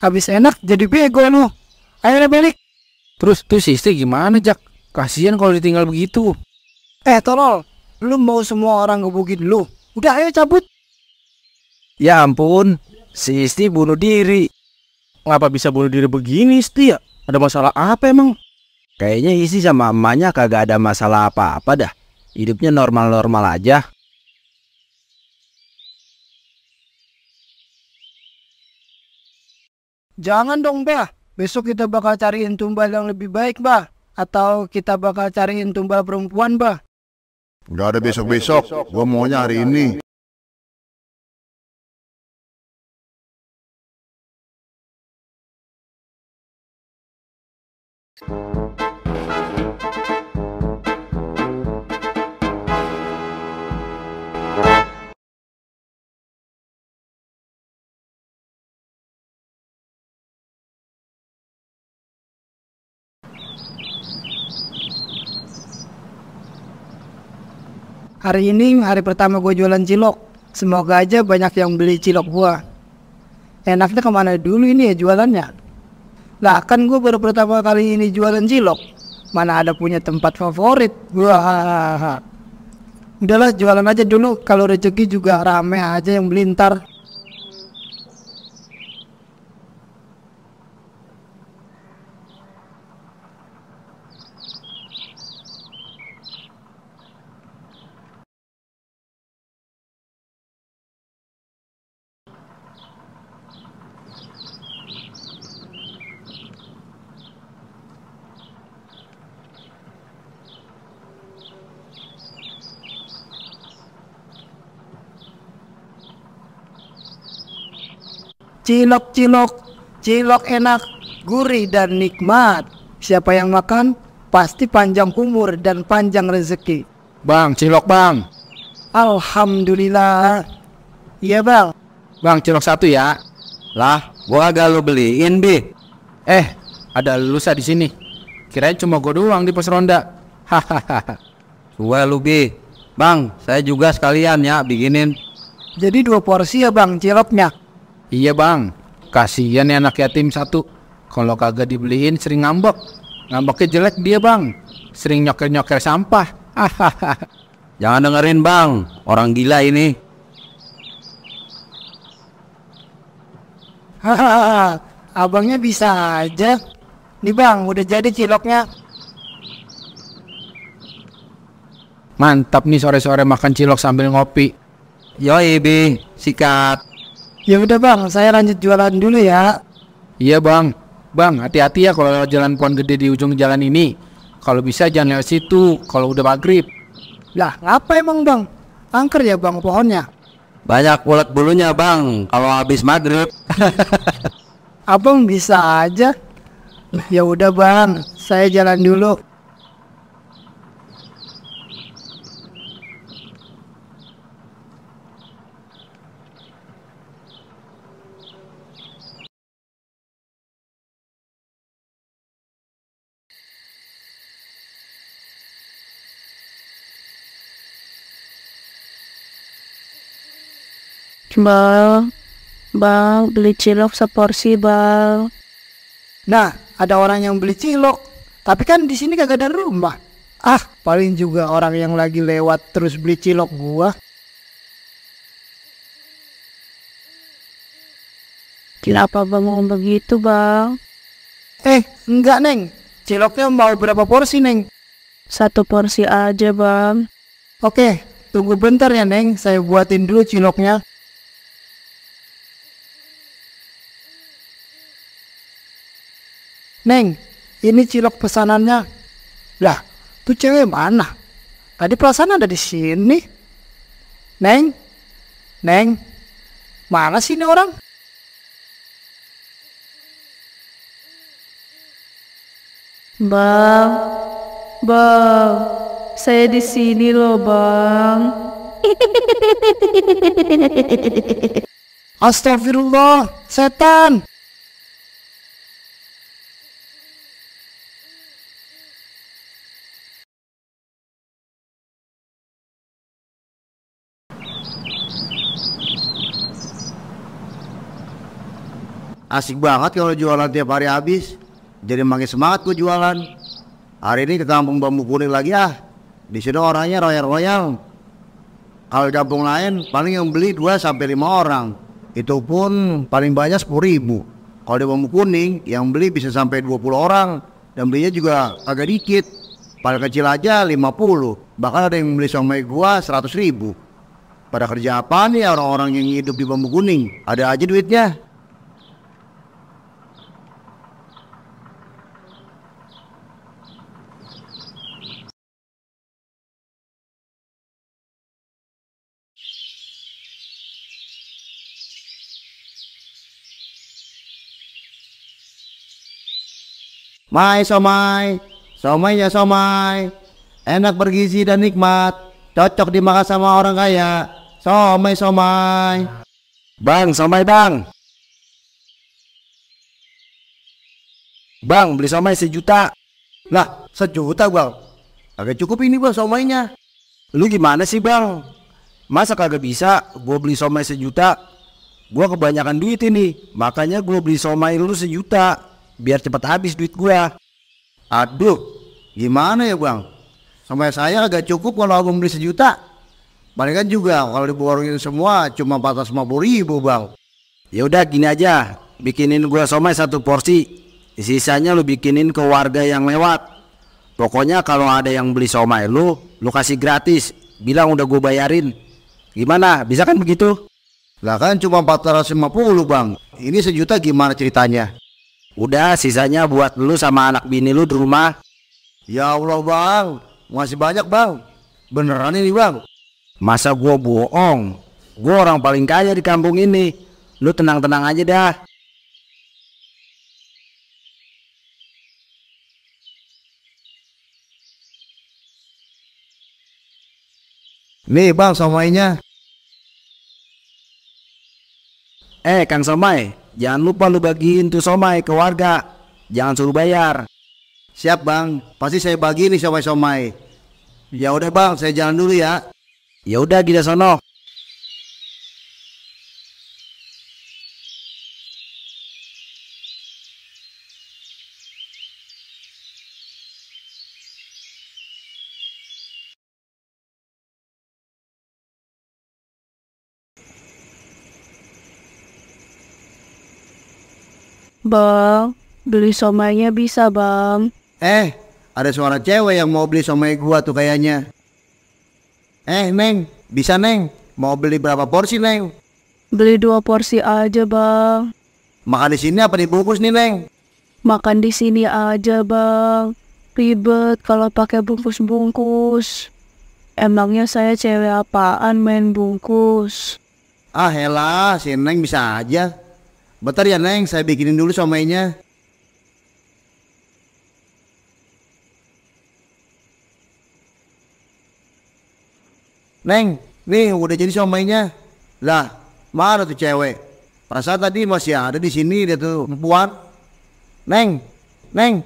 Habis enak jadi bego lu. Akhirnya balik. Terus tuh si istri gimana, Jak? Kasihan kalau ditinggal begitu. Eh, tolol. Lu mau semua orang gebukin lu? Udah ayo cabut. Ya ampun, si istri bunuh diri. Ngapa bisa bunuh diri begini, Isti ya? Ada masalah apa emang? Kayaknya isi sama mamanya kagak ada masalah apa-apa dah. Hidupnya normal-normal aja. Jangan dong, Bah. Besok kita bakal cariin tumbal yang lebih baik, Mbah. Atau kita bakal cariin tumbal perempuan, Mbah. Gak ada besok-besok. Gue maunya hari ini. Hari ini hari pertama gue jualan cilok. Semoga aja banyak yang beli cilok gue. Enaknya kemana dulu ini ya jualannya? Lah kan gue baru pertama kali ini jualan cilok. Mana ada punya tempat favorit gue. Udahlah jualan aja dulu. Kalau rezeki juga rame aja yang beli ntar. Cilok-cilok, cilok enak, gurih dan nikmat. Siapa yang makan pasti panjang umur dan panjang rezeki. Bang, cilok bang. Alhamdulillah. Iya bang. Bang, cilok satu ya. Lah, gua agak lo beliin bi. Eh, ada lusa di sini. Kirain cuma gua doang di pos ronda. Hahaha. gua lu bi. Bang, saya juga sekalian ya bikinin. Jadi dua porsi ya bang ciloknya. Iya bang, kasihan ya anak yatim satu. Kalau kagak dibeliin sering ngambek. Ngambeknya jelek dia bang. Sering nyoker-nyoker sampah. Jangan dengerin bang, orang gila ini. abangnya bisa aja. Nih bang, udah jadi ciloknya. Mantap nih sore-sore makan cilok sambil ngopi. Yoi, Bi, sikat. Ya udah bang, saya lanjut jualan dulu ya. Iya bang, bang hati-hati ya kalau jalan pohon gede di ujung jalan ini. Kalau bisa jangan lewat situ, kalau udah maghrib. Lah, apa emang bang? Angker ya bang pohonnya? Banyak ulat bulunya bang, kalau habis maghrib. Abang bisa aja. Ya udah bang, saya jalan dulu. Bal, bal beli cilok seporsi, bal. Nah, ada orang yang beli cilok, tapi kan di sini kagak ada rumah. Ah, paling juga orang yang lagi lewat terus beli cilok gua. Kenapa bang ngomong begitu bang? Eh, enggak neng. Ciloknya mau berapa porsi neng? Satu porsi aja bang. Oke, tunggu bentar ya neng. Saya buatin dulu ciloknya. Neng, ini cilok pesanannya. Lah, tuh cewek mana? Tadi perasaan ada di sini. Neng, Neng, mana sih ini orang? Bang, bang, saya di sini loh bang. Astagfirullah, setan. Asik banget kalau jualan tiap hari habis. Jadi makin semangat gue jualan. Hari ini ke kampung bambu kuning lagi ah. Di sini orangnya royal-royal. Kalau kampung lain paling yang beli 2 sampai lima orang. Itu pun paling banyak sepuluh ribu. Kalau di bambu kuning yang beli bisa sampai 20 orang. Dan belinya juga agak dikit. Paling kecil aja 50. Bahkan ada yang beli sama gua 100 ribu. Pada kerja apa nih orang-orang yang hidup di bambu kuning? Ada aja duitnya. Mai somai, somainya somai. Enak bergizi dan nikmat, cocok dimakan sama orang kaya. Somai somai. Bang, somai bang. Bang, beli somai sejuta. Lah, sejuta bang. Agak cukup ini bang somainya. Lu gimana sih bang? Masa kagak bisa gue beli somai sejuta? Gue kebanyakan duit ini, makanya gue beli somai lu sejuta biar cepat habis duit gua. Aduh, gimana ya bang? Sampai saya agak cukup kalau abang beli sejuta. Palingan juga kalau diborongin semua cuma lima puluh ribu bang. Ya udah gini aja, bikinin gue somai satu porsi. Sisanya lu bikinin ke warga yang lewat. Pokoknya kalau ada yang beli somai lu, lu kasih gratis. Bilang udah gue bayarin. Gimana? Bisa kan begitu? Lah kan cuma 450 bang. Ini sejuta gimana ceritanya? Udah sisanya buat lu sama anak bini lu di rumah. Ya Allah bang, masih banyak bang. Beneran ini bang. Masa gua bohong? Gua orang paling kaya di kampung ini. Lu tenang-tenang aja dah. Nih bang somainya. Eh Kang Somai, Jangan lupa lu bagiin tuh somai ke warga. Jangan suruh bayar. Siap bang, pasti saya bagi nih somai-somai. Ya udah bang, saya jalan dulu ya. Ya udah, gila Sono. Bang, beli somainya bisa bang. Eh, ada suara cewek yang mau beli somai gua tuh kayaknya. Eh, Neng, bisa Neng? Mau beli berapa porsi Neng? Beli dua porsi aja bang. Makan di sini apa dibungkus nih Neng? Makan di sini aja bang. Ribet kalau pakai bungkus-bungkus. Emangnya saya cewek apaan main bungkus? Ah helah, si Neng bisa aja. Bentar ya Neng, saya bikinin dulu somainya. Neng, nih udah jadi somainya. Lah, mana tuh cewek? Perasaan tadi masih ada di sini dia tuh perempuan. Neng, Neng,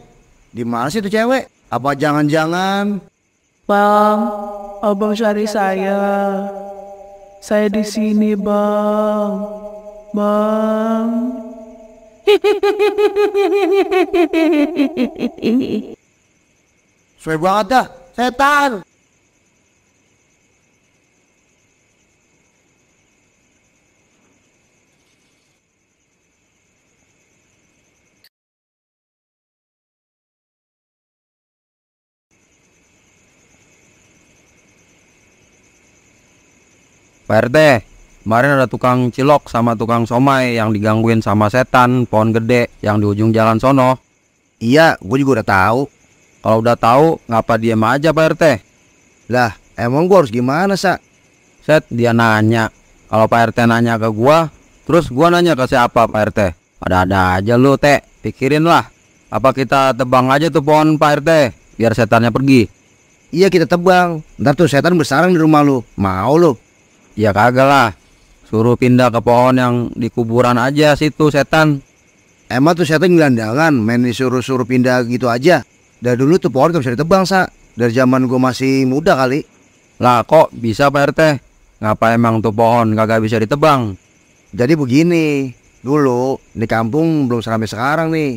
di mana sih tuh cewek? Apa jangan-jangan? Bang, abang cari saya. Saya di sini, Bang. Mang, Swear banget dah, setan. Pak RT, Kemarin ada tukang cilok sama tukang somai yang digangguin sama setan pohon gede yang di ujung jalan sono. Iya, gue juga udah tahu. Kalau udah tahu, ngapa diem aja Pak RT? Lah, emang gue harus gimana, Sa? Set, dia nanya. Kalau Pak RT nanya ke gua, terus gua nanya ke siapa Pak RT? Ada-ada aja lu, Teh. Pikirin lah. Apa kita tebang aja tuh pohon Pak RT biar setannya pergi? Iya, kita tebang. Ntar tuh setan bersarang di rumah lu. Mau lu? Ya kagak lah. Suruh pindah ke pohon yang di kuburan aja situ setan. Emang tuh setan gelandangan, main disuruh-suruh pindah gitu aja. Dari dulu tuh pohon gak bisa ditebang, Sa. Dari zaman gue masih muda kali. Lah kok bisa Pak RT? Ngapa emang tuh pohon gak bisa ditebang? Jadi begini, dulu di kampung belum seramai sekarang nih.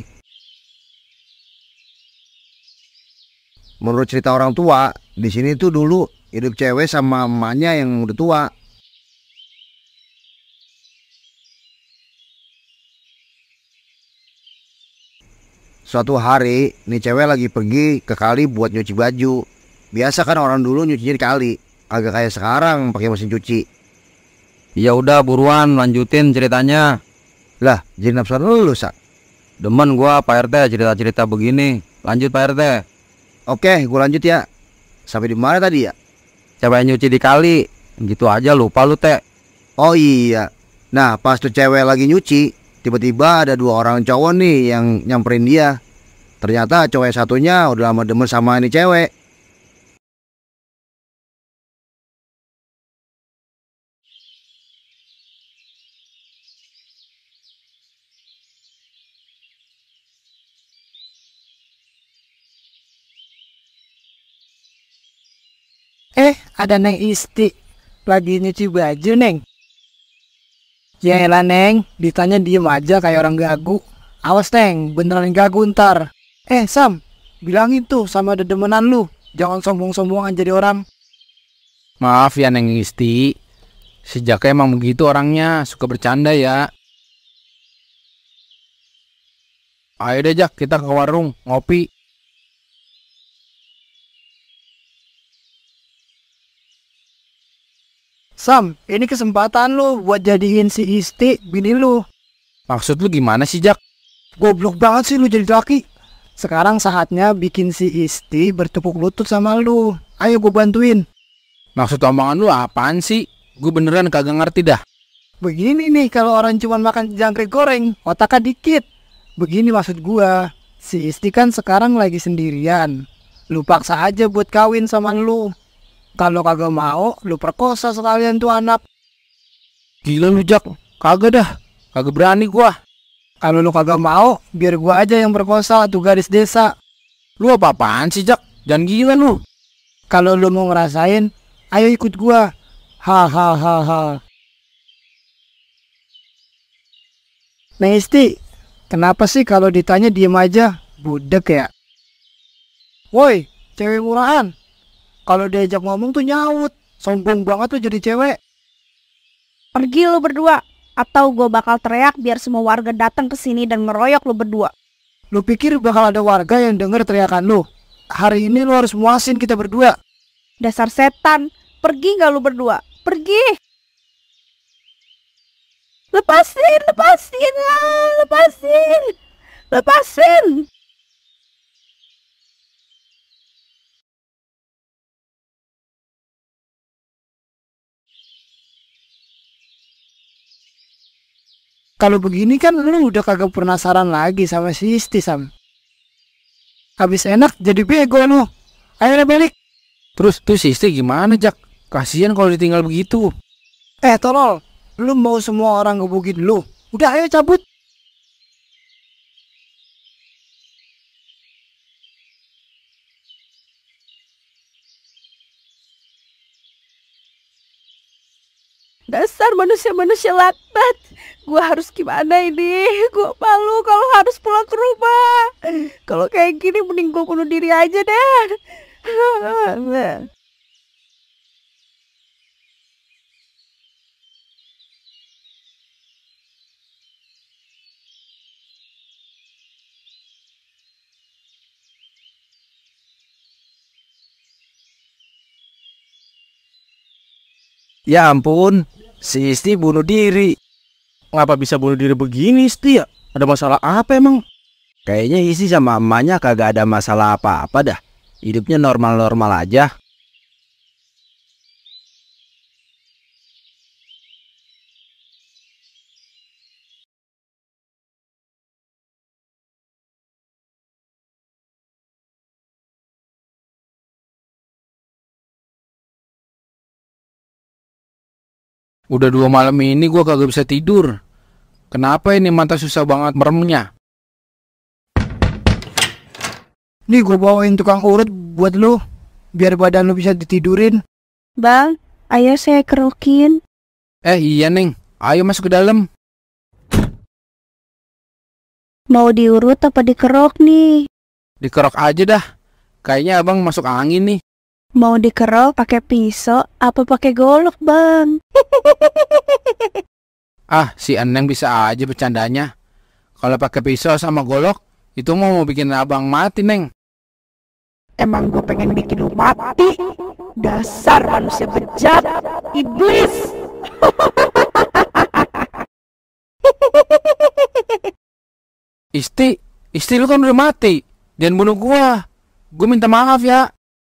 Menurut cerita orang tua, di sini tuh dulu hidup cewek sama emaknya yang udah tua Suatu hari, nih cewek lagi pergi ke kali buat nyuci baju. Biasa kan orang dulu nyuci di kali, agak kayak sekarang pakai mesin cuci. Ya udah buruan lanjutin ceritanya. Lah, jadi nafsu lu, lu sak. Demen gua Pak RT cerita-cerita begini. Lanjut Pak RT. Oke, gua lanjut ya. Sampai di mana tadi ya? Cewek nyuci di kali. Gitu aja lupa lu, Teh. Oh iya. Nah, pas tuh cewek lagi nyuci, tiba-tiba ada dua orang cowok nih yang nyamperin dia ternyata cowok satunya udah lama demen sama ini cewek Eh, ada Neng Isti. Lagi nyuci baju, Neng. Ya elah Neng, ditanya diem aja kayak orang gagu. Awas Neng, beneran gagu ntar. Eh Sam, bilangin tuh sama dedemenan lu. Jangan sombong-sombongan jadi orang. Maaf ya Neng Isti. sejak emang begitu orangnya, suka bercanda ya. Ayo deh Jak, kita ke warung, ngopi. Sam, ini kesempatan lu buat jadiin si Isti bini lu. Maksud lu gimana sih, Jak? Goblok banget sih lu jadi laki. Sekarang saatnya bikin si Isti bertepuk lutut sama lu. Ayo gue bantuin. Maksud omongan lu apaan sih? Gue beneran kagak ngerti dah. Begini nih kalau orang cuma makan jangkrik goreng, otaknya dikit. Begini maksud gua. Si Isti kan sekarang lagi sendirian. Lu paksa aja buat kawin sama lu. Kalau kagak mau, lu perkosa sekalian tuh anak. Gila lu Jack, kagak dah, kagak berani gua. Kalau lu kagak mau, biar gua aja yang perkosa tuh garis desa. Lu apa-apaan sih Jack? jangan gila lu. Kalau lu mau ngerasain, ayo ikut gua. Ha ha ha ha. Neng nah, Isti, kenapa sih kalau ditanya diem aja? Budek ya? Woi, cewek murahan, kalau diajak ngomong tuh nyaut. Sombong banget tuh jadi cewek. Pergi lu berdua. Atau gue bakal teriak biar semua warga datang ke sini dan ngeroyok lu berdua. Lu pikir bakal ada warga yang denger teriakan lu? Hari ini lu harus muasin kita berdua. Dasar setan. Pergi gak lu berdua? Pergi! Lepasin, lepasin, ah, lepasin, lepasin. kalau begini kan lu udah kagak penasaran lagi sama si Isti Sam. Habis enak jadi bego lu. Akhirnya balik. Terus tuh si Isti gimana Jak? Kasihan kalau ditinggal begitu. Eh tolol, lu mau semua orang gebukin lu. Udah ayo cabut. manusia-manusia latbat. Gue harus gimana ini? Gue malu kalau harus pulang ke rumah. Kalau kayak gini mending gue bunuh diri aja deh. Ya ampun, Si Isti bunuh diri. Ngapa bisa bunuh diri begini Isti ya? Ada masalah apa emang? Kayaknya Isti sama mamanya kagak ada masalah apa-apa dah. Hidupnya normal-normal aja. Udah dua malam ini gue kagak bisa tidur. Kenapa ini mata susah banget meremnya? Nih gue bawain tukang urut buat lo, biar badan lo bisa ditidurin. Bang, ayo saya kerokin. Eh iya Neng, ayo masuk ke dalam. Mau diurut apa dikerok nih? Dikerok aja dah, kayaknya abang masuk angin nih. Mau dikerok pakai pisau apa pakai golok, Bang? ah, si Eneng bisa aja bercandanya. Kalau pakai pisau sama golok, itu mau, mau bikin abang mati, Neng. Emang gue pengen bikin lu mati? Dasar manusia bejat, iblis! Isti, istri lu kan udah mati. Dan bunuh gua. Gue minta maaf ya.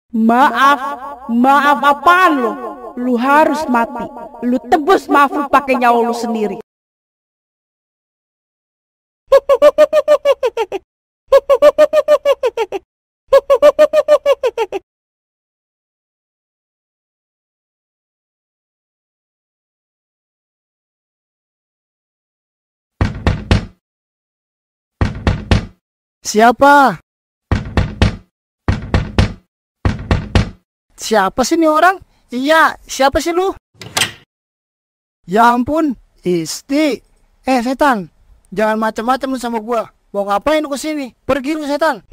Maaf, maaf apaan lo? Lu harus mati. Lu tebus maaf lu pakai nyawa lu sendiri. Siapa? Siapa sih ini orang? Iya, siapa sih lu? Ya ampun, Isti. Eh, setan. Jangan macam-macam sama gua. Mau ngapain ke sini? Pergi lu setan.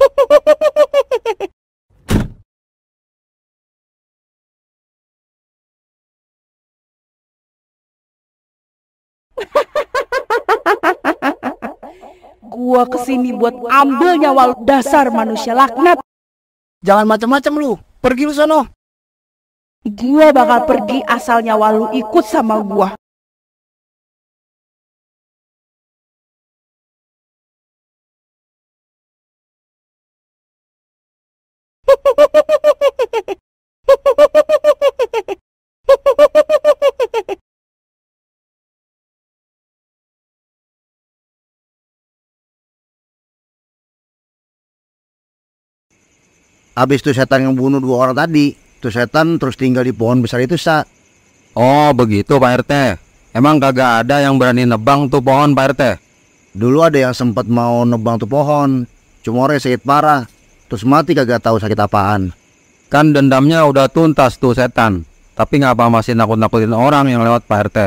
gua sini buat ambil nyawa dasar manusia laknat. Jangan macam-macam lu. Pergi lu sono. Gua bakal pergi asal nyawa lu ikut sama gua. Habis itu setan yang bunuh dua orang tadi, Tuh setan terus tinggal di pohon besar itu, Sa. Oh, begitu Pak RT. Emang kagak ada yang berani nebang tuh pohon Pak RT? Dulu ada yang sempat mau nebang tuh pohon, cuma orang sakit parah, terus mati kagak tahu sakit apaan. Kan dendamnya udah tuntas tuh setan, tapi ngapa masih nakut-nakutin orang yang lewat Pak RT?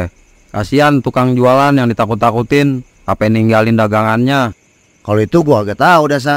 Kasihan tukang jualan yang ditakut-takutin, apa ninggalin dagangannya. Kalau itu gua agak tahu dah, Sa.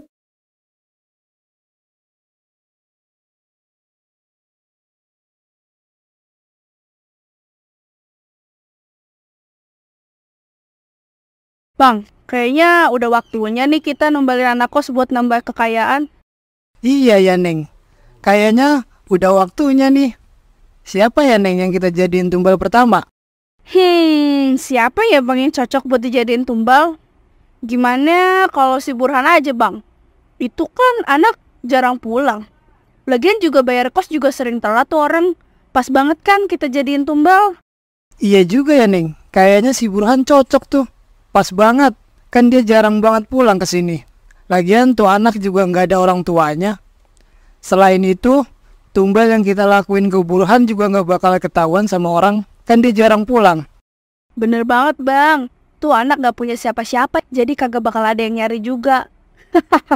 Bang, kayaknya udah waktunya nih kita nembalin anak kos buat nambah kekayaan. Iya ya, Neng. Kayaknya udah waktunya nih. Siapa ya, Neng, yang kita jadiin tumbal pertama? Hmm, siapa ya, Bang, yang cocok buat dijadiin tumbal? Gimana kalau si Burhan aja, Bang? Itu kan anak jarang pulang. Lagian juga bayar kos juga sering telat tuh orang. Pas banget kan kita jadiin tumbal. Iya juga ya, Neng. Kayaknya si Burhan cocok tuh. Pas banget, kan dia jarang banget pulang ke sini. Lagian tuh anak juga nggak ada orang tuanya. Selain itu, tumbal yang kita lakuin ke Burhan juga nggak bakal ketahuan sama orang, kan dia jarang pulang. Bener banget bang, tuh anak nggak punya siapa-siapa, jadi kagak bakal ada yang nyari juga.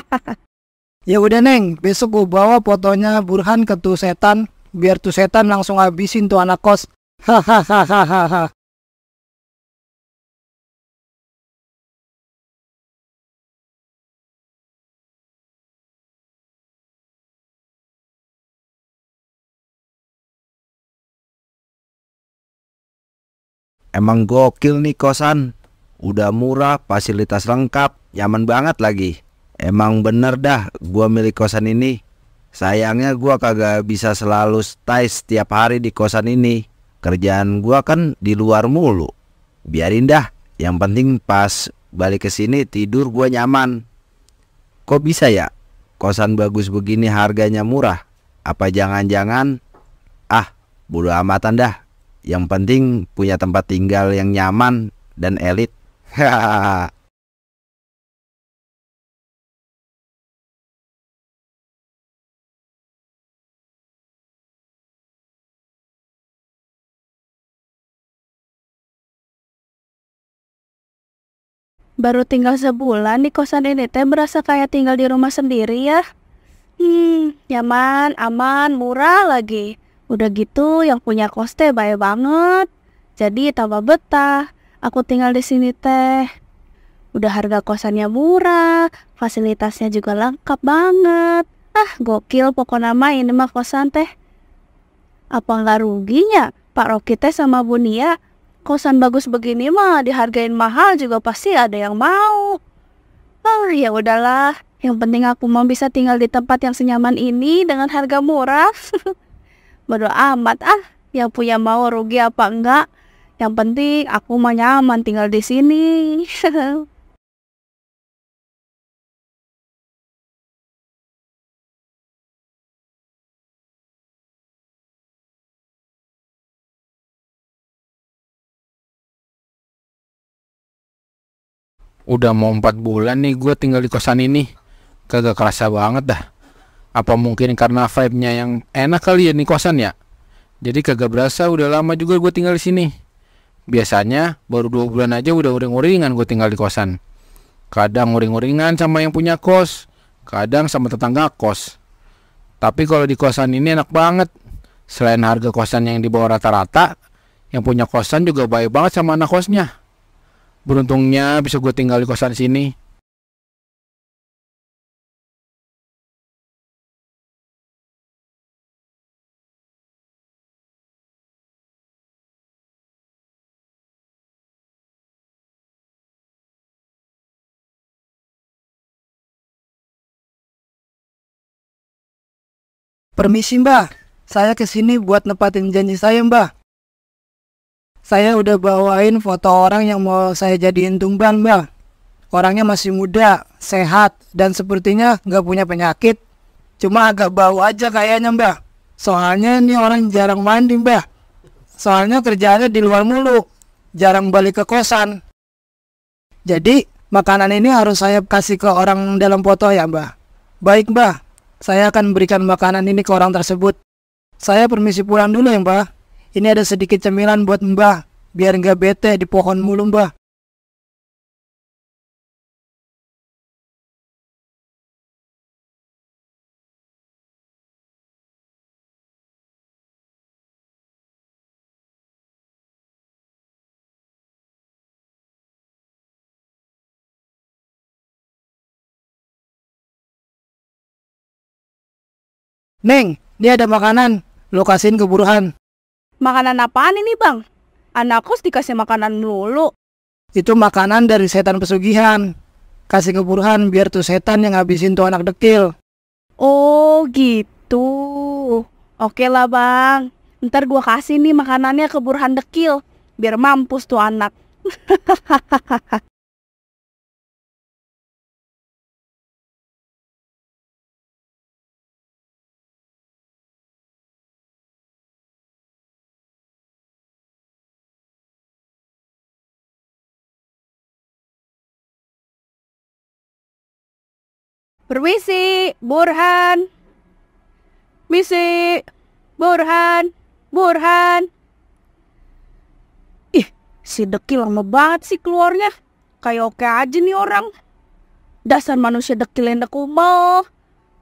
ya udah neng, besok gue bawa fotonya Burhan ke tuh setan, biar tuh setan langsung habisin tuh anak kos. Hahaha. Emang gokil nih kosan. Udah murah, fasilitas lengkap, nyaman banget lagi. Emang bener dah gua milik kosan ini. Sayangnya gua kagak bisa selalu stay setiap hari di kosan ini. Kerjaan gua kan di luar mulu. Biarin dah, yang penting pas balik ke sini tidur gua nyaman. Kok bisa ya? Kosan bagus begini harganya murah. Apa jangan-jangan ah, bodo amatan dah yang penting punya tempat tinggal yang nyaman dan elit. Baru tinggal sebulan di kosan ini teh merasa kayak tinggal di rumah sendiri ya. Hmm, nyaman, aman, murah lagi. Udah gitu yang punya kos teh baik banget. Jadi tambah betah. Aku tinggal di sini teh. Udah harga kosannya murah, fasilitasnya juga lengkap banget. Ah, gokil pokok nama ini mah kosan teh. Apa nggak ruginya Pak Roki teh sama Bunia? Kosan bagus begini mah dihargain mahal juga pasti ada yang mau. Oh, ya udahlah. Yang penting aku mau bisa tinggal di tempat yang senyaman ini dengan harga murah. bodo amat ah yang punya mau rugi apa enggak yang penting aku mah nyaman tinggal di sini Udah mau empat bulan nih gue tinggal di kosan ini. Kagak kerasa banget dah. Apa mungkin karena vibe-nya yang enak kali ya nih kosan ya? Jadi kagak berasa udah lama juga gue tinggal di sini. Biasanya baru dua bulan aja udah uring-uringan gue tinggal di kosan. Kadang uring-uringan sama yang punya kos, kadang sama tetangga kos. Tapi kalau di kosan ini enak banget. Selain harga kosan yang di bawah rata-rata, yang punya kosan juga baik banget sama anak kosnya. Beruntungnya bisa gue tinggal di kosan sini. Permisi mbah, saya kesini buat nepatin janji saya mbah. Saya udah bawain foto orang yang mau saya jadiin tumbang mbah. Orangnya masih muda, sehat, dan sepertinya nggak punya penyakit. Cuma agak bau aja kayaknya mbah. Soalnya ini orang jarang mandi mbah. Soalnya kerjaannya di luar mulu, jarang balik ke kosan. Jadi makanan ini harus saya kasih ke orang dalam foto ya mbah. Baik mbah, saya akan berikan makanan ini ke orang tersebut. Saya permisi pulang dulu ya mbah. Ini ada sedikit cemilan buat mbah, biar nggak bete di pohon mulu mbah. Neng, dia ada makanan. Lokasin keburuhan. Makanan apaan ini, Bang? Anakku dikasih makanan lulu. Itu makanan dari setan pesugihan. Kasih keburuhan biar tuh setan yang habisin tuh anak dekil. Oh, gitu. Oke lah, Bang. Ntar gua kasih nih makanannya keburuhan dekil. Biar mampus tuh anak. Permisi, Burhan. Misi, Burhan, Burhan. Ih, si dekil lama banget sih keluarnya. Kayak oke aja nih orang. Dasar manusia dekil yang mau.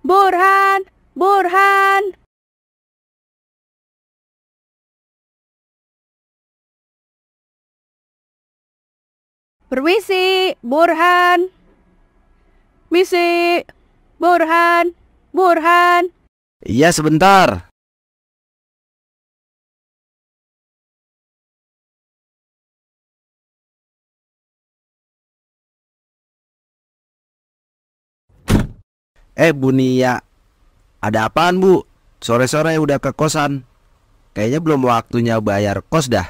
Burhan, Burhan. Permisi, Burhan. Misi, Burhan, Burhan. Iya sebentar. Eh Bunia, ada apaan Bu? Sore-sore udah ke kosan. Kayaknya belum waktunya bayar kos dah.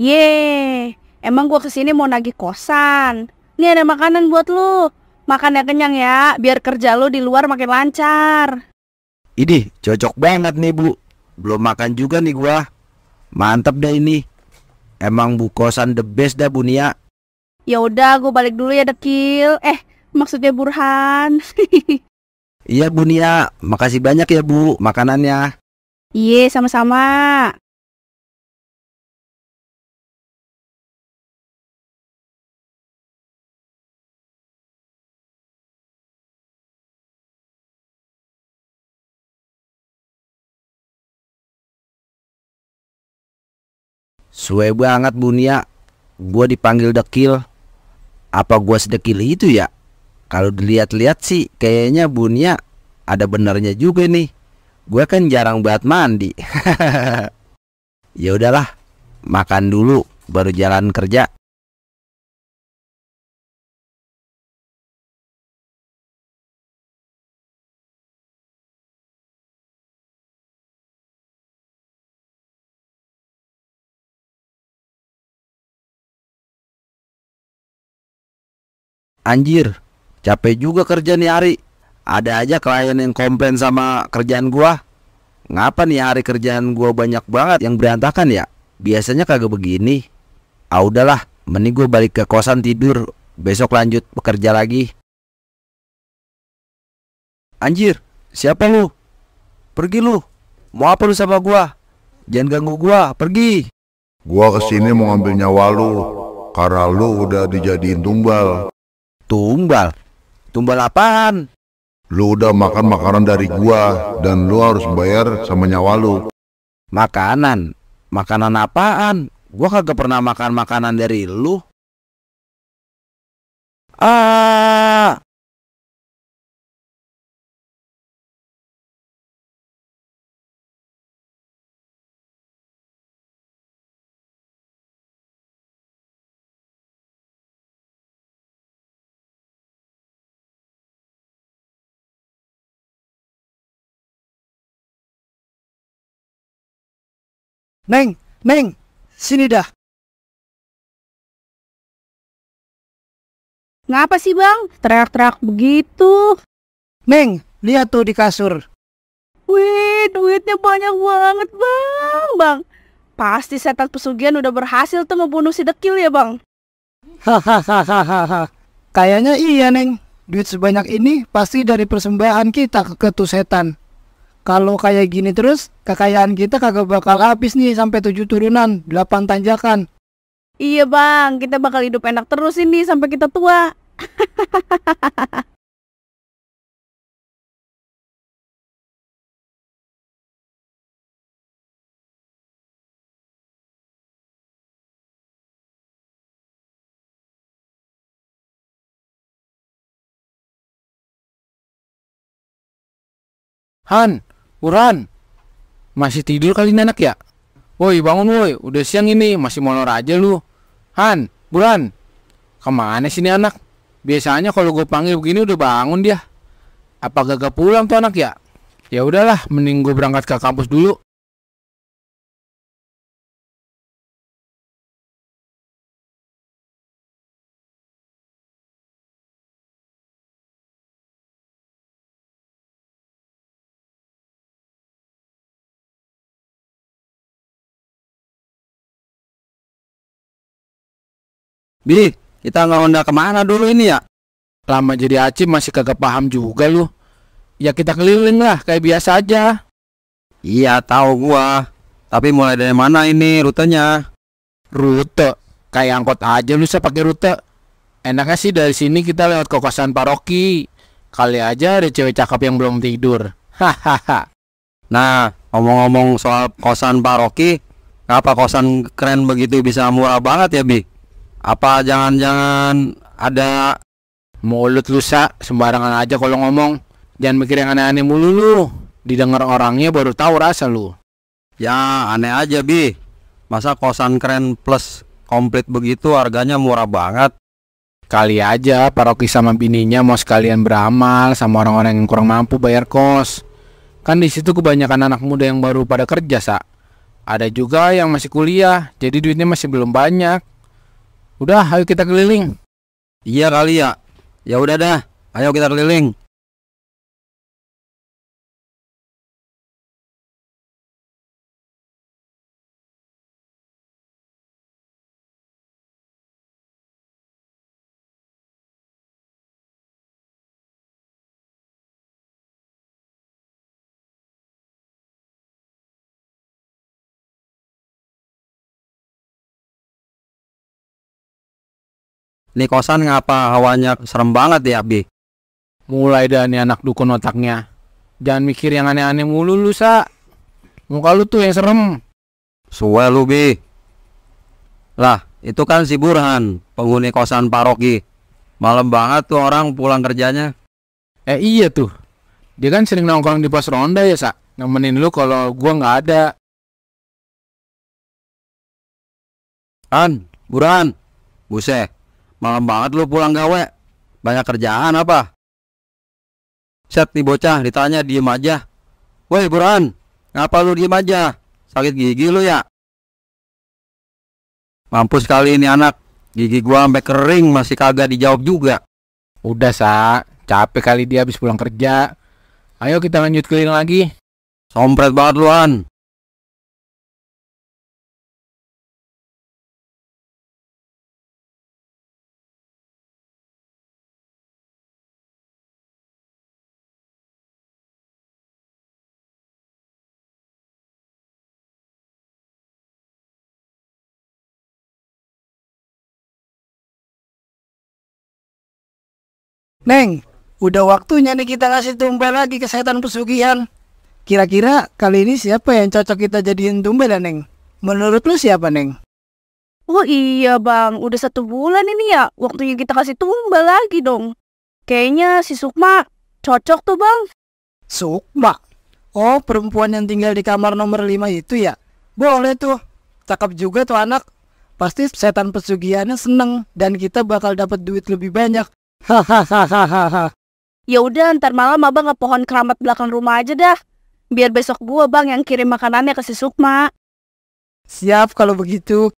Ye, emang gua kesini mau nagih kosan. Ini ada makanan buat lu. Makan yang kenyang ya, biar kerja lo di luar makin lancar. Ini cocok banget nih bu. Belum makan juga nih gua. Mantap deh ini. Emang bu kosan the best dah bu Nia. Ya udah, gua balik dulu ya Dekil. Eh, maksudnya Burhan. iya bu Nia, makasih banyak ya bu makanannya. Iya, sama-sama. Suwe banget Bunia, gue dipanggil dekil. Apa gue sedekil itu ya? Kalau dilihat-lihat sih kayaknya Bunia ada benernya juga nih. Gue kan jarang buat mandi. ya udahlah, makan dulu baru jalan kerja. Anjir, capek juga kerja nih Ari. Ada aja klien yang komplain sama kerjaan gua. Ngapa nih hari kerjaan gua banyak banget yang berantakan ya? Biasanya kagak begini. Ah udahlah, mending gua balik ke kosan tidur. Besok lanjut bekerja lagi. Anjir, siapa lu? Pergi lu. Mau apa lu sama gua? Jangan ganggu gua, pergi. Gua kesini mau ngambil nyawa lu, karena lu udah dijadiin tumbal. Tumbal? Tumbal apaan? Lu udah makan makanan dari gua dan lu harus bayar sama nyawa lu. Makanan? Makanan apaan? Gua kagak pernah makan makanan dari lu. Ah, Neng, Neng, sini dah. Ngapa sih bang? Teriak-teriak begitu. Neng, lihat tuh di kasur. Wih, duitnya banyak banget bang, bang. Pasti setan pesugihan udah berhasil tuh membunuh si dekil ya bang. Hahaha, kayaknya iya Neng. Duit sebanyak ini pasti dari persembahan kita ke ketu setan kalau kayak gini terus kekayaan kita kagak bakal habis nih sampai tujuh turunan, delapan tanjakan. Iya bang, kita bakal hidup enak terus ini sampai kita tua. Han, Uran, masih tidur kali ini anak ya? Woi bangun woi, udah siang ini, masih molor aja lu. Han, Buran, kemana sini anak? Biasanya kalau gue panggil begini udah bangun dia. Apa ke pulang tuh anak ya? Ya udahlah, mending gue berangkat ke kampus dulu. Bi, kita nggak Honda kemana dulu ini ya? Lama jadi aci masih kagak paham juga lu. Ya kita keliling lah, kayak biasa aja. Iya, tahu gua. Tapi mulai dari mana ini rutenya? Rute? Kayak angkot aja lu saya pakai rute. Enaknya sih dari sini kita lewat kokosan paroki. Kali aja ada cewek cakep yang belum tidur. Hahaha. nah, omong-omong soal kosan paroki, apa kosan keren begitu bisa murah banget ya, Bi? Apa jangan-jangan ada mulut lusa sembarangan aja kalau ngomong. Jangan mikir yang aneh-aneh mulu lu. Didengar orangnya baru tahu rasa lu. Ya aneh aja Bi. Masa kosan keren plus komplit begitu harganya murah banget. Kali aja paroki sama bininya mau sekalian beramal sama orang-orang yang kurang mampu bayar kos. Kan di situ kebanyakan anak muda yang baru pada kerja, Sa. Ada juga yang masih kuliah, jadi duitnya masih belum banyak. Udah, ayo kita keliling. Iya kali ya. Ya udah dah, ayo kita keliling. Nih kosan ngapa hawanya serem banget ya, Bi? Mulai nih anak dukun otaknya. Jangan mikir yang aneh-aneh mulu lu, Sa. Muka lu tuh yang serem. Suwe lu, Bi. Lah, itu kan si Burhan, penghuni kosan paroki. Malam banget tuh orang pulang kerjanya. Eh iya tuh. Dia kan sering nongkrong di pos ronda ya, Sa. Nemenin lu kalau gua nggak ada. An, Burhan. Buset, Malam banget lu pulang gawe. Banyak kerjaan apa? Set nih bocah ditanya diem aja. Woi Buran, ngapa lu diem aja? Sakit gigi lu ya? Mampus kali ini anak. Gigi gua sampai kering masih kagak dijawab juga. Udah sa, capek kali dia habis pulang kerja. Ayo kita lanjut keliling lagi. Sompret banget an. Neng, udah waktunya nih kita kasih tumbal lagi ke setan pesugihan. Kira-kira kali ini siapa yang cocok kita jadiin tumbel ya, Neng? Menurut lu siapa, Neng? Oh iya, Bang. Udah satu bulan ini ya. Waktunya kita kasih tumbal lagi dong. Kayaknya si Sukma cocok tuh, Bang. Sukma? Oh, perempuan yang tinggal di kamar nomor lima itu ya? Boleh tuh. Cakep juga tuh anak. Pasti setan pesugihannya seneng dan kita bakal dapat duit lebih banyak Hahaha. ya udah ntar malam abang ke pohon keramat belakang rumah aja dah. Biar besok gua bang yang kirim makanannya ke si Sukma. Siap kalau begitu.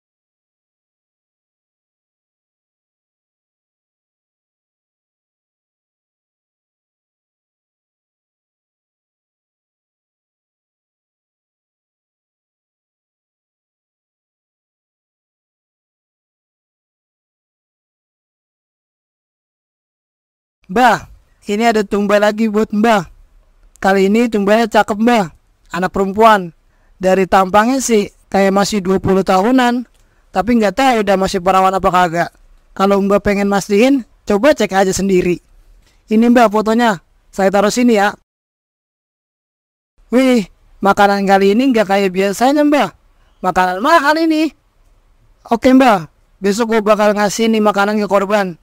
Mbah, ini ada tumbal lagi buat Mbah. Kali ini tumbalnya cakep Mbah, anak perempuan. Dari tampangnya sih kayak masih 20 tahunan, tapi nggak tahu udah masih perawan apa kagak. Kalau Mbah pengen mastiin, coba cek aja sendiri. Ini Mbah fotonya, saya taruh sini ya. Wih, makanan kali ini nggak kayak biasanya Mbah. Makanan mahal ini. Oke Mbah, besok gue bakal ngasih nih makanan ke korban.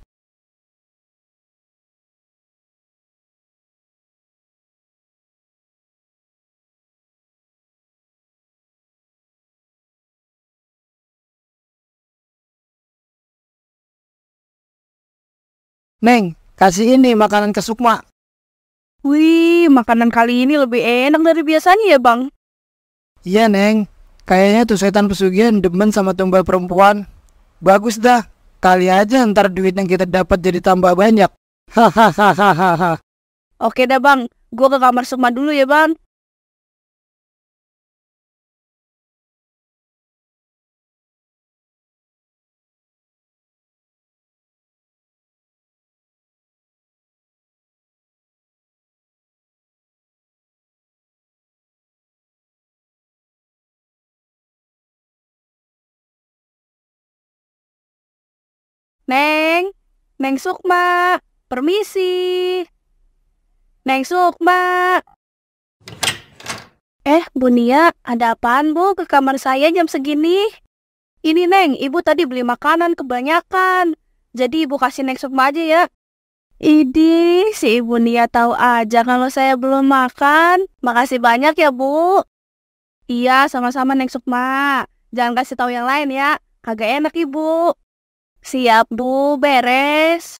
Neng, kasih ini makanan ke Sukma. Wih, makanan kali ini lebih enak dari biasanya ya, Bang. Iya, Neng. Kayaknya tuh setan pesugihan demen sama tumbal perempuan. Bagus dah. Kali aja ntar duit yang kita dapat jadi tambah banyak. Hahaha. Oke dah, Bang. Gue ke kamar Sukma dulu ya, Bang. Neng, Neng Sukma, permisi. Neng Sukma. Eh, Bu Nia, ada apaan Bu ke kamar saya jam segini? Ini Neng, Ibu tadi beli makanan kebanyakan. Jadi Ibu kasih Neng Sukma aja ya. Idi, si Ibu Nia tahu aja kalau saya belum makan. Makasih banyak ya, Bu. Iya, sama-sama Neng Sukma. Jangan kasih tahu yang lain ya. Kagak enak, Ibu. Siap, Bu. Beres.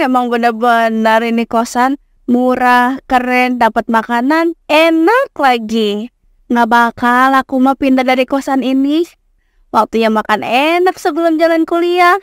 Emang benar-benar ini kosan murah, keren, dapat makanan, enak lagi. Nggak bakal aku mau pindah dari kosan ini. Waktunya makan enak sebelum jalan kuliah.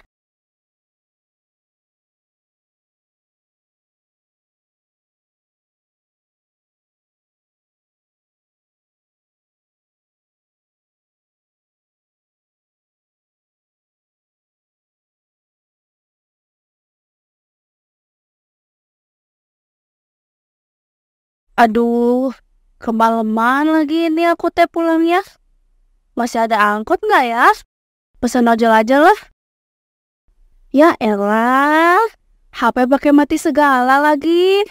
Aduh, kemalaman lagi ini aku teh pulang ya. Masih ada angkot nggak ya? Pesan ojol aja lah. Ya elah, HP pakai mati segala lagi.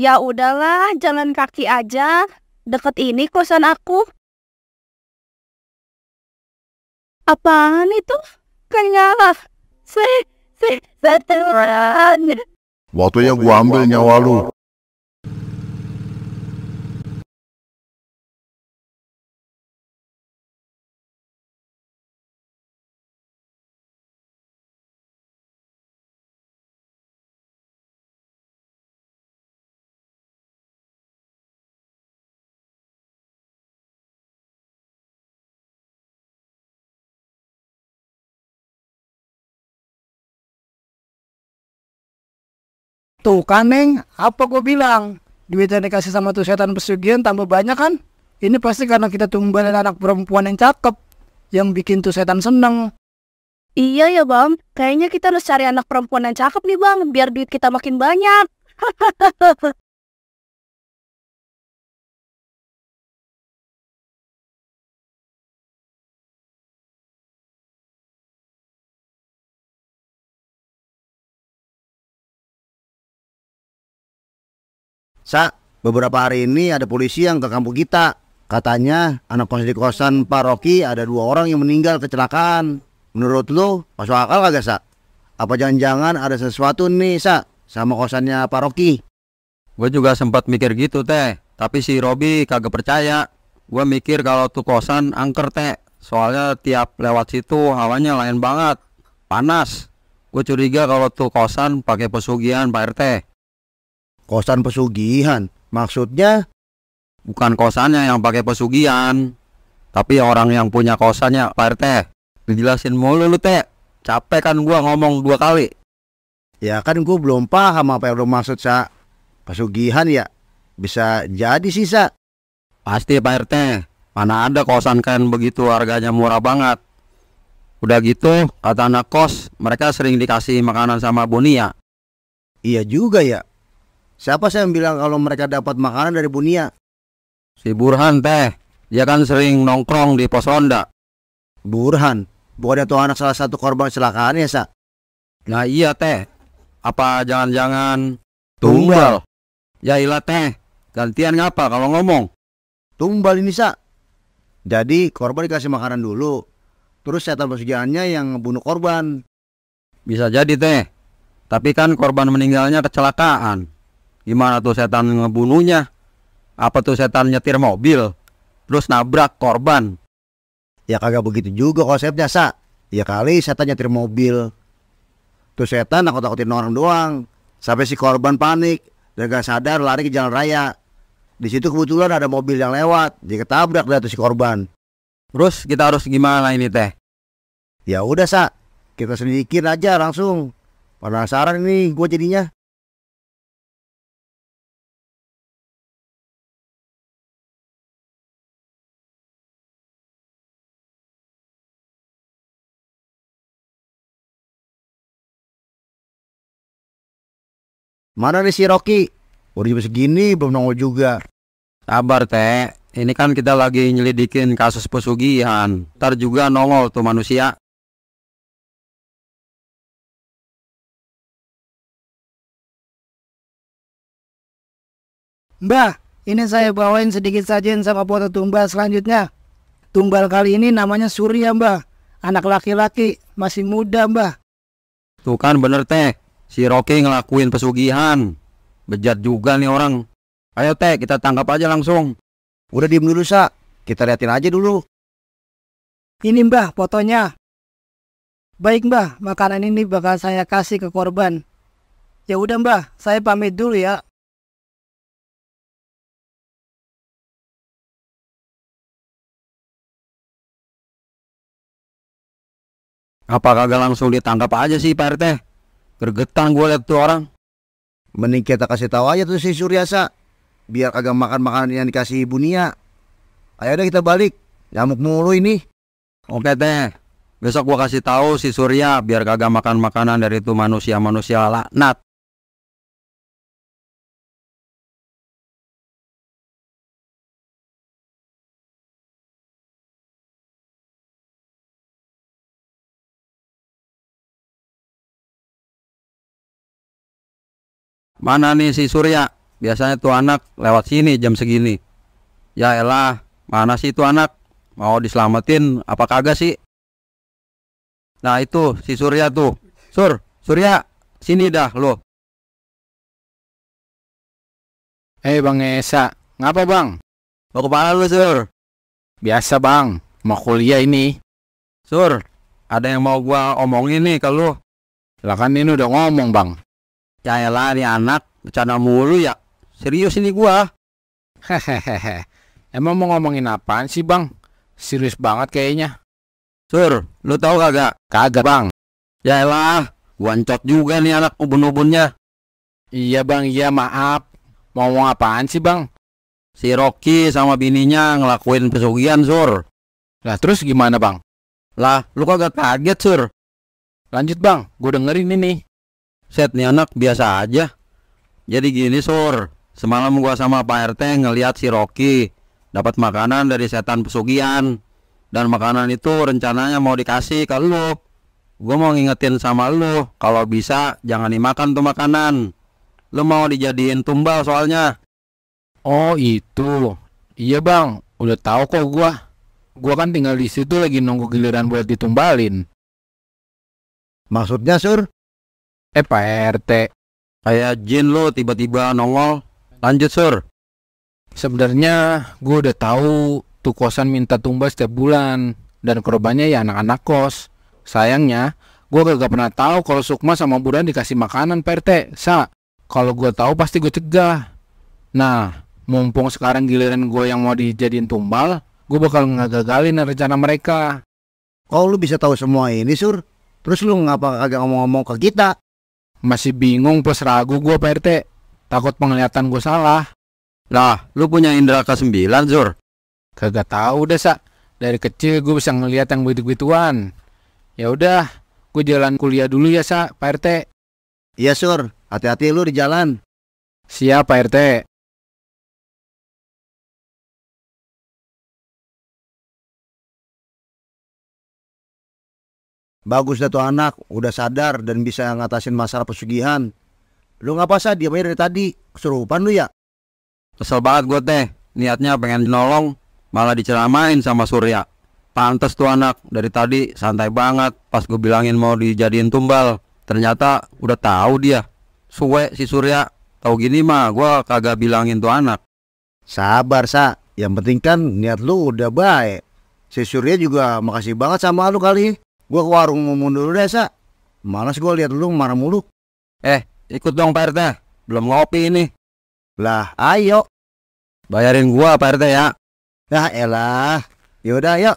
Ya udahlah, jalan kaki aja. Deket ini kosan aku. Apaan itu? Kenyalah. Kan sih, sih, Waktunya gua ambil nyawa lu. Tuh kan Neng, apa gue bilang? Duit yang dikasih sama tuh setan pesugihan tambah banyak kan? Ini pasti karena kita tumbalin anak perempuan yang cakep, yang bikin tuh setan seneng. Iya ya Bang, kayaknya kita harus cari anak perempuan yang cakep nih Bang, biar duit kita makin banyak. Sa, beberapa hari ini ada polisi yang ke kampung kita. Katanya anak kos di kosan Pak Rocky ada dua orang yang meninggal kecelakaan. Menurut lu masuk akal gak Sa? Apa jangan-jangan ada sesuatu nih Sa sama kosannya Pak Rocky? Gue juga sempat mikir gitu teh, tapi si Robi kagak percaya. Gue mikir kalau tuh kosan angker teh, soalnya tiap lewat situ hawanya lain banget, panas. Gue curiga kalau tuh kosan pakai pesugihan Pak RT. Kosan pesugihan? Maksudnya? Bukan kosannya yang pakai pesugihan. Tapi orang yang punya kosannya, Pak RT. Dijelasin mulu lu, Teh. Capek kan gua ngomong dua kali. Ya kan gua belum paham apa yang lu maksud, Sa. Pesugihan ya? Bisa jadi sih, Sa. Pasti, Pak RT. Mana ada kosan kan begitu harganya murah banget. Udah gitu, kata anak kos, mereka sering dikasih makanan sama Bonia. Iya juga ya, Siapa sih yang bilang kalau mereka dapat makanan dari Bunia? Si Burhan teh, dia kan sering nongkrong di pos ronda. Burhan, bukannya tuh anak salah satu korban kecelakaan ya, Sa? Nah iya teh, apa jangan-jangan tumbal? Ya ilah teh, gantian ngapa kalau ngomong? Tumbal ini, Sa. Jadi korban dikasih makanan dulu, terus saya setan pesugihannya yang bunuh korban. Bisa jadi teh, tapi kan korban meninggalnya kecelakaan gimana tuh setan ngebunuhnya apa tuh setan nyetir mobil terus nabrak korban ya kagak begitu juga konsepnya sa ya kali setan nyetir mobil tuh setan aku takutin orang doang sampai si korban panik dan gak sadar lari ke jalan raya di situ kebetulan ada mobil yang lewat Dia ketabrak dari tuh si korban terus kita harus gimana ini teh ya udah sa kita sedikit aja langsung penasaran nih gue jadinya Mana nih si Rocky? Udah jam segini belum nongol juga. Sabar teh, ini kan kita lagi nyelidikin kasus pesugihan. Ntar juga nongol tuh manusia. Mbah, ini saya bawain sedikit sajian sama foto tumbal selanjutnya. Tumbal kali ini namanya Surya Mbah, Anak laki-laki, masih muda Mbah. Tuh kan bener teh, Si Rocky ngelakuin pesugihan. Bejat juga nih orang. Ayo teh, kita tangkap aja langsung. Udah diem dulu, Sa. Kita liatin aja dulu. Ini mbah fotonya. Baik mbah, makanan ini bakal saya kasih ke korban. Ya udah mbah, saya pamit dulu ya. Apa kagak langsung ditangkap aja sih Pak RT? Gergetan gue liat tuh orang. Mending kita kasih tahu aja tuh si Suryasa. Biar kagak makan makanan yang dikasih Ibu Nia. Ayo deh kita balik. Nyamuk mulu ini. Oke deh. Besok gua kasih tahu si Surya biar kagak makan makanan dari itu manusia-manusia laknat. Mana nih si Surya? Biasanya tuh anak lewat sini jam segini. Ya elah, mana sih tuh anak? Mau diselamatin apa kagak sih? Nah itu si Surya tuh. Sur, Surya, sini dah lo. Eh hey, Bang Esa, ngapa Bang? Mau kemana lu Sur? Biasa Bang, mau kuliah ini. Sur, ada yang mau gua omongin nih ke lu. Lah kan ini udah ngomong Bang. Yaelah, elah anak, bercanda mulu ya. Serius ini gua. Hehehe. Emang mau ngomongin apaan sih, Bang? Serius banget kayaknya. Sur, lu tau kagak? Kagak, Bang. Ya elah, juga nih anak ubun-ubunnya. Iya, Bang. Iya, maaf. Mau ngomong apaan sih, Bang? Si Rocky sama bininya ngelakuin pesugihan, Sur. Lah, terus gimana, Bang? Lah, lu kagak kaget, Sur. Lanjut, Bang. gua dengerin ini nih set nih anak biasa aja jadi gini sur semalam gua sama Pak RT ngeliat si Rocky dapat makanan dari setan pesugihan dan makanan itu rencananya mau dikasih ke lu Gua mau ngingetin sama lu kalau bisa jangan dimakan tuh makanan lu mau dijadiin tumbal soalnya oh itu iya bang udah tahu kok gua. Gua kan tinggal di situ lagi nunggu giliran buat ditumbalin maksudnya sur Eh Pak RT, kayak jin lo tiba-tiba nongol. Lanjut sur. Sebenarnya gue udah tahu tuh kosan minta tumbas setiap bulan dan korbannya ya anak-anak kos. Sayangnya, gue gak pernah tahu kalau Sukma sama Buran dikasih makanan Pak RT. Sa, kalau gue tahu pasti gue cegah. Nah, mumpung sekarang giliran gue yang mau dijadiin tumbal, gue bakal ngagagalin rencana mereka. Kau lu bisa tahu semua ini, Sur? Terus lu ngapa kagak ngomong-ngomong ke kita? Masih bingung plus ragu gue Pak RT. Takut penglihatan gue salah. Lah, lu punya indera ke sembilan, Zur? Kagak tahu deh, Sa. Dari kecil gue bisa ngelihat yang begitu-begituan. Ya udah, gue jalan kuliah dulu ya, Sa, Pak RT. Iya, Sur. Hati-hati lu di jalan. Siap, Pak RT. Bagus dah tuh anak, udah sadar dan bisa ngatasin masalah pesugihan. Lu ngapa sah dia dari tadi? Kesurupan lu ya? Kesel banget gue teh, niatnya pengen nolong, malah diceramain sama Surya. Pantes tuh anak, dari tadi santai banget pas gue bilangin mau dijadiin tumbal. Ternyata udah tahu dia. Suwe si Surya, tahu gini mah gue kagak bilangin tuh anak. Sabar sa, yang penting kan niat lu udah baik. Si Surya juga makasih banget sama lu kali gue ke warung mundur dulu deh, Sa. Malas gue liat lu marah mulu. Eh, ikut dong Pak RT. Belum ngopi ini. Lah, ayo. Bayarin gue Pak RT ya. Nah, elah. Yaudah, yuk.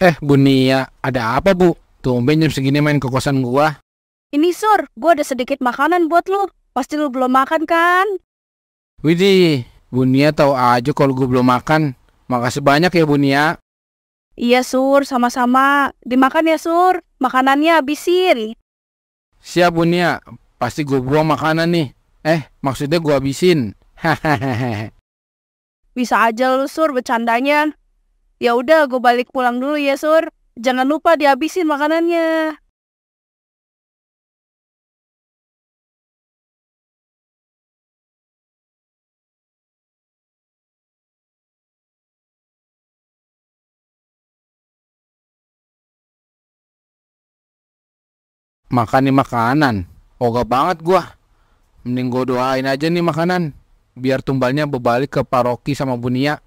Eh, Bu Nia, ada apa, Bu? Tumben jam segini main kekuasaan gua. Ini, Sur, gua ada sedikit makanan buat lu. Pasti lu belum makan, kan? Widih, Bu Nia tahu aja kalau gua belum makan. Makasih banyak ya, Bu Nia. Iya, Sur, sama-sama. Dimakan ya, Sur. Makanannya habisin. Siap, Bu Nia. Pasti gua buang makanan nih. Eh, maksudnya gua habisin. Hahaha. Bisa aja lu, Sur, bercandanya ya udah gue balik pulang dulu ya sur jangan lupa dihabisin makanannya Makan nih makanan, ogah banget gua. Mending gua doain aja nih makanan, biar tumbalnya berbalik ke Paroki sama Bunia.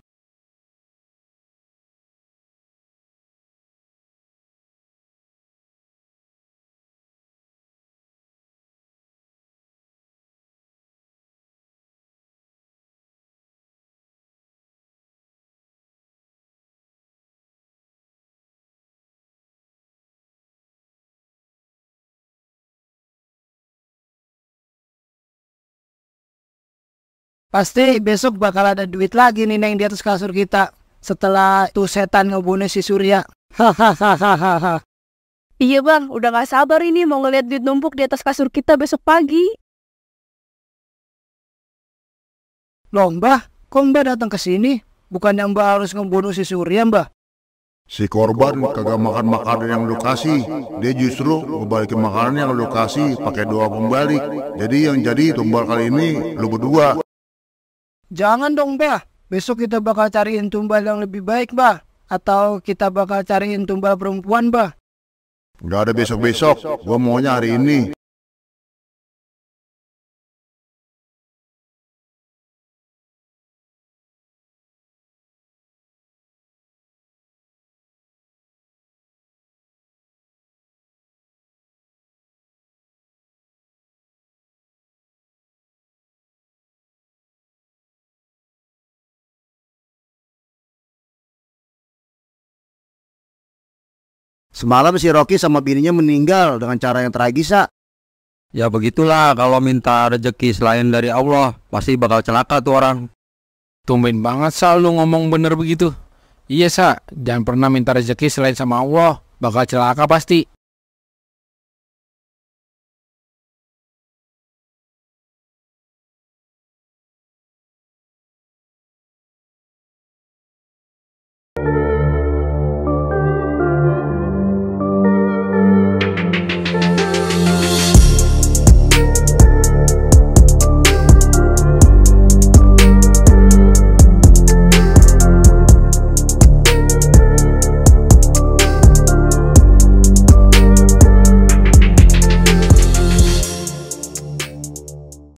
Pasti besok bakal ada duit lagi nih Neng di atas kasur kita. Setelah tuh setan ngebunuh si Surya. Hahaha. iya bang, udah gak sabar ini mau ngeliat duit numpuk di atas kasur kita besok pagi. Loh mbah, kok mbah datang ke sini? Bukannya mbah harus ngebunuh si Surya mbah? Si korban kagak makan makanan yang lu kasih, dia justru ngebalikin makanan yang lu kasih pakai doa pembalik. Jadi yang jadi tumbal kali ini lu berdua. Jangan dong, Bah. Besok kita bakal cariin tumbal yang lebih baik, Bah. Atau kita bakal cariin tumbal perempuan, Bah. Gak ada besok-besok. Gue maunya hari ini. Semalam si Rocky sama bininya meninggal dengan cara yang tragis, Sa. Ya begitulah kalau minta rezeki selain dari Allah, pasti bakal celaka tuh orang. Tumben banget Sa lu ngomong bener begitu. Iya Sa, jangan pernah minta rezeki selain sama Allah, bakal celaka pasti.